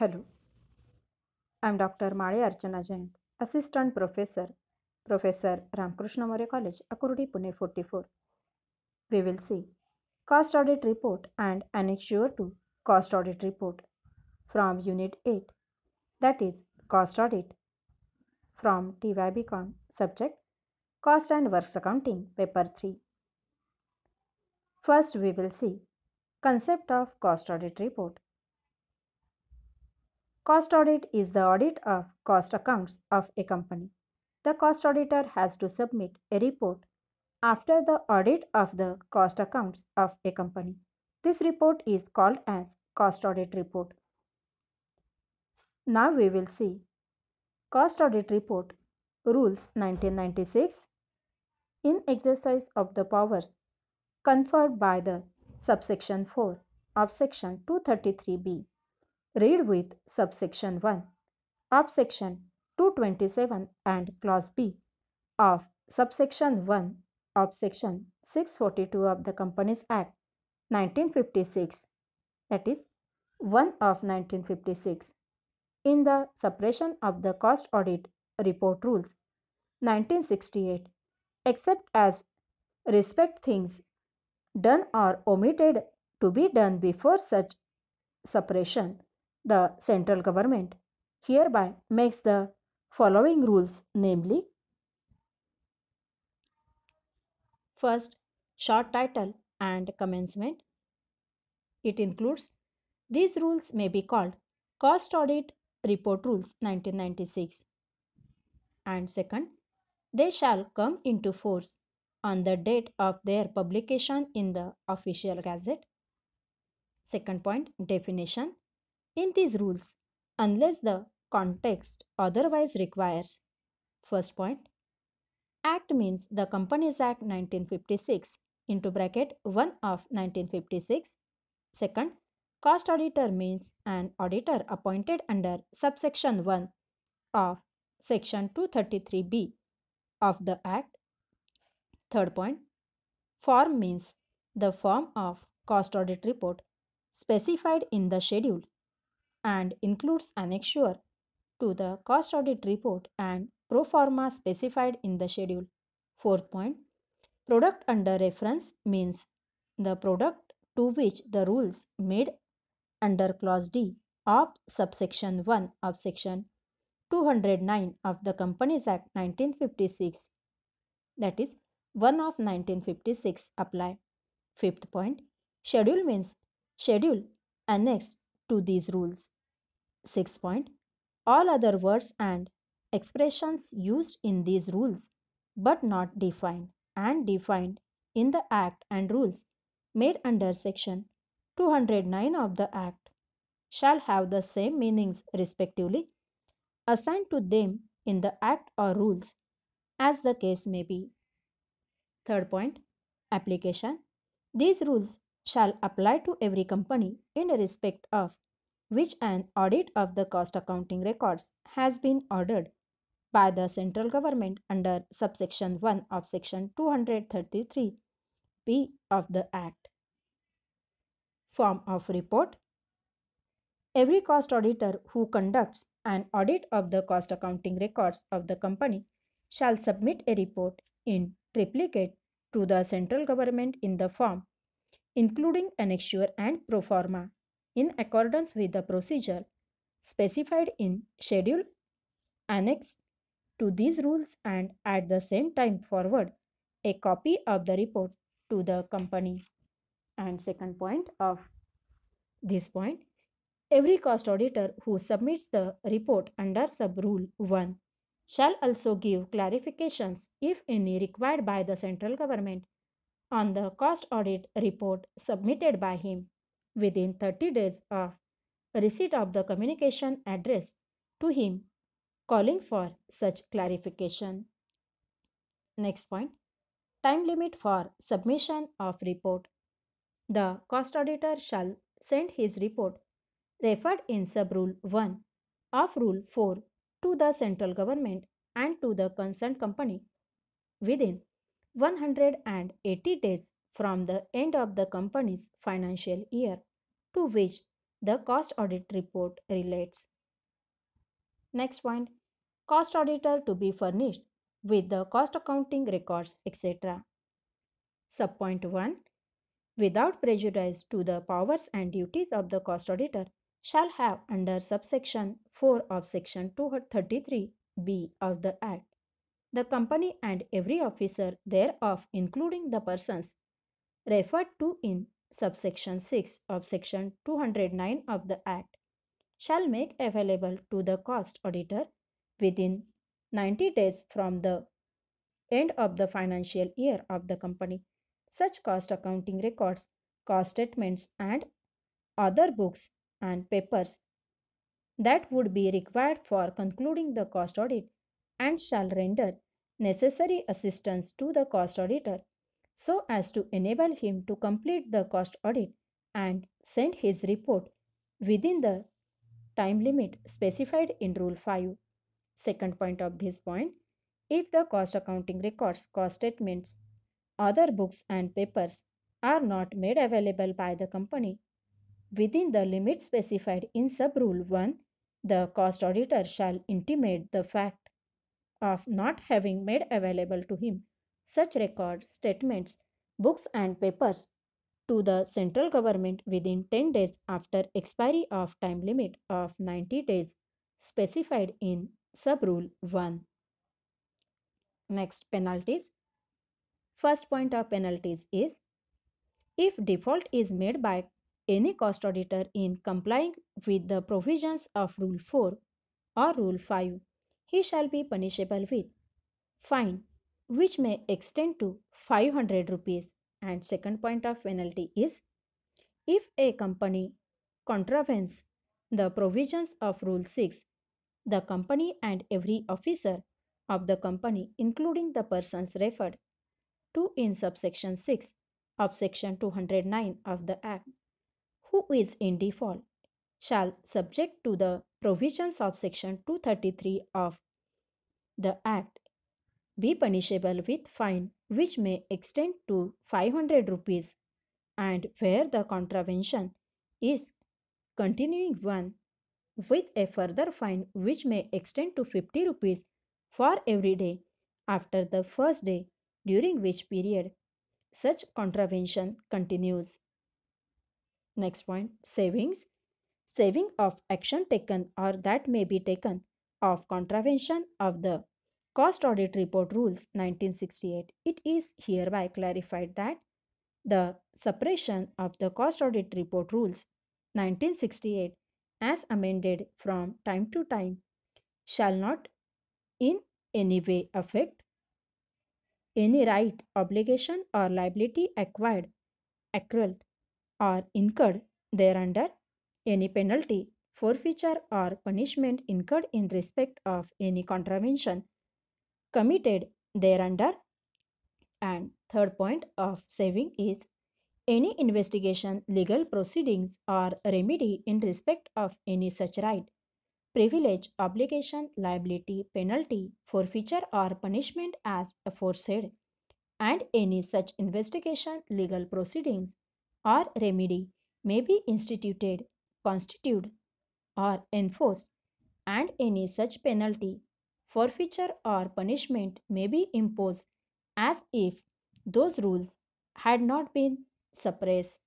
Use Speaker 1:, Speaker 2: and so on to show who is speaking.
Speaker 1: Hello, I am Dr. Male Archana Jain, Assistant Professor, Professor Ramkrishna More College, Akurdi, Pune 44. We will see Cost Audit Report and Annexure 2 Cost Audit Report from Unit 8, that is Cost Audit from TYBCOM, Subject Cost and Works Accounting, Paper 3. First, we will see Concept of Cost Audit Report Cost audit is the audit of cost accounts of a company. The cost auditor has to submit a report after the audit of the cost accounts of a company. This report is called as cost audit report. Now we will see cost audit report rules 1996 in exercise of the powers conferred by the subsection 4 of section 233b Read with subsection 1 of section 227 and clause B of subsection 1 of section 642 of the Companies Act 1956 that is 1 of 1956 in the suppression of the cost audit report rules 1968 except as respect things done or omitted to be done before such suppression the central government hereby makes the following rules namely first short title and commencement it includes these rules may be called cost audit report rules 1996 and second they shall come into force on the date of their publication in the official gazette second point definition in these rules unless the context otherwise requires. First point Act means the Companies Act 1956 into bracket 1 of 1956. Second, cost auditor means an auditor appointed under subsection 1 of section 233b of the Act. Third point, form means the form of cost audit report specified in the schedule and includes annexure to the cost audit report and pro forma specified in the schedule. Fourth point, product under reference means the product to which the rules made under clause D of subsection 1 of section 209 of the Companies Act 1956 that is 1 of 1956 apply. Fifth point, schedule means schedule annexed to these rules. 6. Point, all other words and expressions used in these rules but not defined and defined in the Act and rules made under Section 209 of the Act shall have the same meanings respectively assigned to them in the Act or rules as the case may be. Third point, application. These rules shall apply to every company in respect of which an audit of the cost accounting records has been ordered by the central government under subsection 1 of section 233 b of the act form of report every cost auditor who conducts an audit of the cost accounting records of the company shall submit a report in triplicate to the central government in the form including annexure and proforma, in accordance with the procedure specified in schedule annexed to these rules and at the same time forward a copy of the report to the company. And second point of this point, every cost auditor who submits the report under sub-rule 1 shall also give clarifications if any required by the central government on the cost audit report submitted by him within 30 days of receipt of the communication addressed to him calling for such clarification. Next point time limit for submission of report. The cost auditor shall send his report referred in sub rule 1 of rule 4 to the central government and to the concerned company within 180 days from the end of the company's financial year to which the cost audit report relates. Next point cost auditor to be furnished with the cost accounting records, etc. Subpoint 1 Without prejudice to the powers and duties of the cost auditor, shall have under subsection 4 of section 233b of the Act the company and every officer thereof including the persons referred to in subsection 6 of section 209 of the act shall make available to the cost auditor within 90 days from the end of the financial year of the company such cost accounting records cost statements and other books and papers that would be required for concluding the cost audit and shall render necessary assistance to the cost auditor so as to enable him to complete the cost audit and send his report within the time limit specified in Rule 5. Second point of this point, if the cost accounting records, cost statements, other books and papers are not made available by the company within the limit specified in sub-rule 1, the cost auditor shall intimate the fact of not having made available to him such records, statements, books, and papers to the central government within 10 days after expiry of time limit of 90 days specified in subrule 1. Next, penalties. First point of penalties is if default is made by any cost auditor in complying with the provisions of Rule 4 or Rule 5 he shall be punishable with fine which may extend to 500 rupees and second point of penalty is if a company contravenes the provisions of rule 6 the company and every officer of the company including the persons referred to in subsection 6 of section 209 of the act who is in default shall subject to the provisions of Section 233 of the Act be punishable with fine which may extend to 500 rupees and where the contravention is continuing one with a further fine which may extend to 50 rupees for every day after the first day during which period such contravention continues. Next point savings saving of action taken or that may be taken of contravention of the Cost Audit Report Rules 1968. It is hereby clarified that the suppression of the Cost Audit Report Rules 1968 as amended from time to time shall not in any way affect any right, obligation or liability acquired, accrued or incurred thereunder any penalty, forfeiture, or punishment incurred in respect of any contravention committed thereunder. And third point of saving is any investigation, legal proceedings, or remedy in respect of any such right, privilege, obligation, liability, penalty, forfeiture, or punishment as aforesaid, and any such investigation, legal proceedings, or remedy may be instituted constituted or enforced and any such penalty, forfeiture or punishment may be imposed as if those rules had not been suppressed.